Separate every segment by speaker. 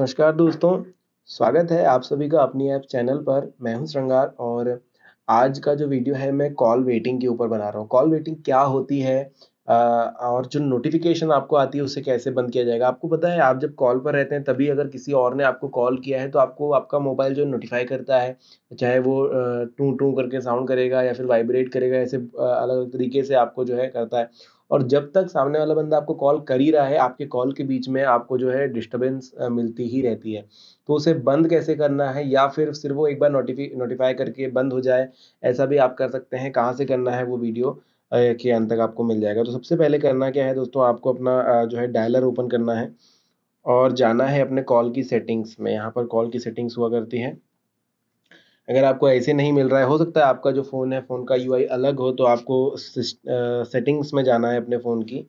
Speaker 1: नमस्कार दोस्तों स्वागत है आप सभी का अपनी ऐप चैनल पर मैं हूं श्रृंगार और आज का जो वीडियो है मैं कॉल वेटिंग के ऊपर बना रहा हूं कॉल वेटिंग क्या होती है और जो नोटिफिकेशन आपको आती है उसे कैसे बंद किया जाएगा आपको पता है आप जब कॉल पर रहते हैं तभी अगर किसी और ने आपको कॉल किया है तो आपको आपका मोबाइल जो नोटिफाई करता है चाहे वो टू टू करके साउंड करेगा या फिर वाइब्रेट करेगा ऐसे अलग अलग तरीके से आपको जो है करता है और जब तक सामने वाला बंदा आपको कॉल कर ही रहा है आपके कॉल के बीच में आपको जो है डिस्टर्बेंस मिलती ही रहती है तो उसे बंद कैसे करना है या फिर सिर्फ वो एक बार नोटिफाई नोटिफाई करके बंद हो जाए ऐसा भी आप कर सकते हैं कहाँ से करना है वो वीडियो के अंत तक आपको मिल जाएगा तो सबसे पहले करना क्या है दोस्तों आपको अपना जो है डायलर ओपन करना है और जाना है अपने कॉल की सेटिंग्स में यहाँ पर कॉल की सेटिंग्स हुआ करती है अगर आपको ऐसे नहीं मिल रहा है हो सकता है आपका जो फ़ोन है फ़ोन का यूआई अलग हो तो आपको सेटिंग्स में जाना है अपने फ़ोन की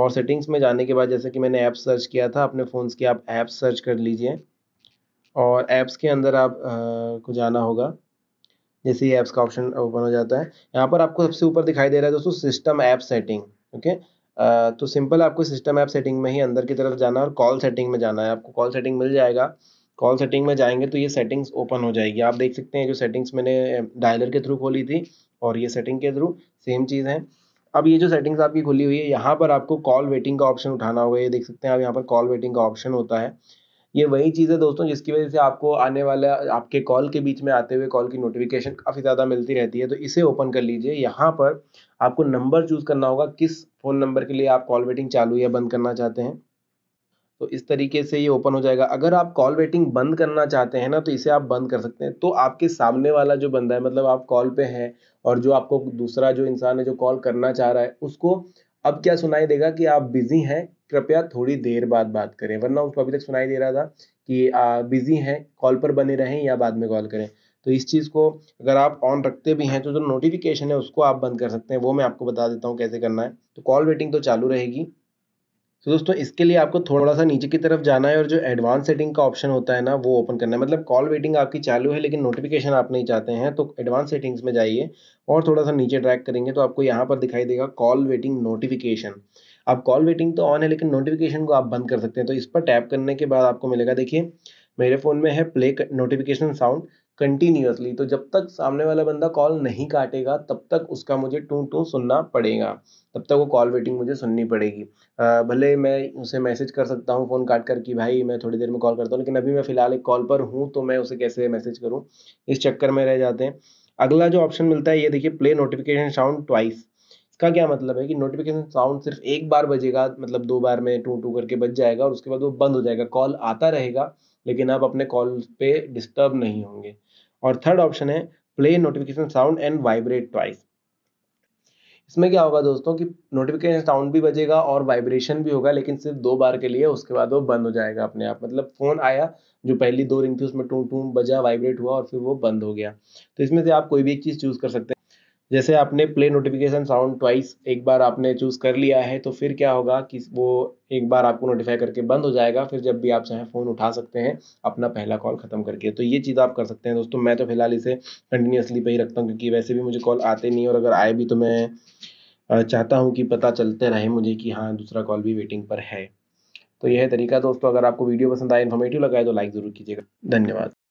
Speaker 1: और सेटिंग्स में जाने के बाद जैसे कि मैंने ऐप सर्च किया था अपने फ़ोन्स की आप ऐप सर्च कर लीजिए और ऐप्स के अंदर आप आ, को जाना होगा जैसे ही ऐप्स का ऑप्शन ओपन हो जाता है यहाँ पर आपको सबसे ऊपर दिखाई दे रहा है दोस्तों सिस्टम ऐप सेटिंग ओके तो सिंपल आपको सिस्टम ऐप सेटिंग में ही अंदर की तरफ जाना है और कॉल सेटिंग में जाना है आपको कॉल सेटिंग मिल जाएगा कॉल सेटिंग में जाएंगे तो ये सेटिंग्स ओपन हो जाएगी आप देख सकते हैं जो सेटिंग्स मैंने डायलर के थ्रू खोली थी और ये सेटिंग के थ्रू सेम चीज़ है अब ये जो सेटिंग्स आपकी खुली हुई है यहाँ पर आपको कॉल वेटिंग का ऑप्शन उठाना होगा ये देख सकते हैं आप यहाँ पर कॉल वेटिंग का ऑप्शन होता है ये वही चीज़ है दोस्तों जिसकी वजह से आपको आने वाला आपके कॉल के बीच में आते हुए कॉल की नोटिफिकेशन काफ़ी ज़्यादा मिलती रहती है तो इसे ओपन कर लीजिए यहाँ पर आपको नंबर चूज़ करना होगा किस फ़ोन नंबर के लिए आप कॉल वेटिंग चालू या बंद करना चाहते हैं तो इस तरीके से ये ओपन हो जाएगा अगर आप कॉल वेटिंग बंद करना चाहते हैं ना तो इसे आप बंद कर सकते हैं तो आपके सामने वाला जो बंदा है मतलब आप कॉल पे हैं और जो आपको दूसरा जो इंसान है जो कॉल करना चाह रहा है उसको अब क्या सुनाई देगा कि आप बिजी हैं कृपया थोड़ी देर बाद बात करें वरना उसको अभी तक सुनाई दे रहा था कि बिजी हैं कॉल पर बने रहें या बाद में कॉल करें तो इस चीज़ को अगर आप ऑन रखते भी हैं तो जो नोटिफिकेशन है उसको आप बंद कर सकते हैं वो मैं आपको बता देता हूँ कैसे करना है तो कॉल वेटिंग तो चालू रहेगी तो दोस्तों इसके लिए आपको थोड़ा सा नीचे की तरफ जाना है और जो एडवांस सेटिंग का ऑप्शन होता है ना वो ओपन करना है मतलब कॉल वेटिंग आपकी चालू है लेकिन नोटिफिकेशन आप नहीं चाहते हैं तो एडवांस सेटिंग्स में जाइए और थोड़ा सा नीचे ट्रैक करेंगे तो आपको यहाँ पर दिखाई देगा कॉल वेटिंग नोटिफिकेशन अब कॉल वेटिंग तो ऑन है लेकिन नोटिफिकेशन को आप बंद कर सकते हैं तो इस पर टैप करने के बाद आपको मिलेगा देखिए मेरे फ़ोन में है प्ले नोटिफिकेशन साउंड कंटिन्यूसली तो जब तक सामने वाला बंदा कॉल नहीं काटेगा तब तक उसका मुझे टू टू सुनना पड़ेगा तब तक वो कॉल वेटिंग मुझे सुननी पड़ेगी भले मैं उसे मैसेज कर सकता हूँ फ़ोन काट कर कि भाई मैं थोड़ी देर में कॉल करता हूँ लेकिन अभी मैं फ़िलहाल एक कॉल पर हूँ तो मैं उसे कैसे मैसेज करूँ इस चक्कर में रह जाते हैं अगला जो ऑप्शन मिलता है ये देखिए प्ले नोटिफिकेशन साउंड ट्वाइस इसका क्या मतलब है कि नोटिफिकेशन साउंड सिर्फ एक बार बजेगा मतलब दो बार में टू टू करके बज जाएगा और उसके बाद वो बंद हो जाएगा कॉल आता रहेगा लेकिन आप अपने कॉल पे डिस्टर्ब नहीं होंगे और थर्ड ऑप्शन है play notification sound and vibrate twice इसमें क्या होगा दोस्तों कि नोटिफिकेशन साउंड भी बजेगा और वाइब्रेशन भी होगा लेकिन सिर्फ दो बार के लिए उसके बाद वो बंद हो जाएगा अपने आप मतलब फ़ोन आया जो पहली दो रिंग थी उसमें टूम टूम बजा वाइब्रेट हुआ और फिर वो बंद हो गया तो इसमें से आप कोई भी एक चीज़ चूज़ कर सकते हैं जैसे आपने प्ले नोटिफिकेशन साउंड ट्वाइस एक बार आपने चूज़ कर लिया है तो फिर क्या होगा कि वो एक बार आपको नोटिफाई करके बंद हो जाएगा फिर जब भी आप चाहें फ़ोन उठा सकते हैं अपना पहला कॉल ख़त्म करके तो ये चीज़ आप कर सकते हैं दोस्तों मैं तो फिलहाल इसे कंटिन्यूसली पे ही रखता हूँ क्योंकि वैसे भी मुझे कॉल आते नहीं और अगर आए भी तो मैं चाहता हूँ कि पता चलते रहे मुझे कि हाँ दूसरा कॉल भी वेटिंग पर है तो यह तरीका दोस्तों अगर आपको वीडियो पसंद आए इन्फॉर्मेटिव लगाए तो लाइक ज़रूर कीजिएगा धन्यवाद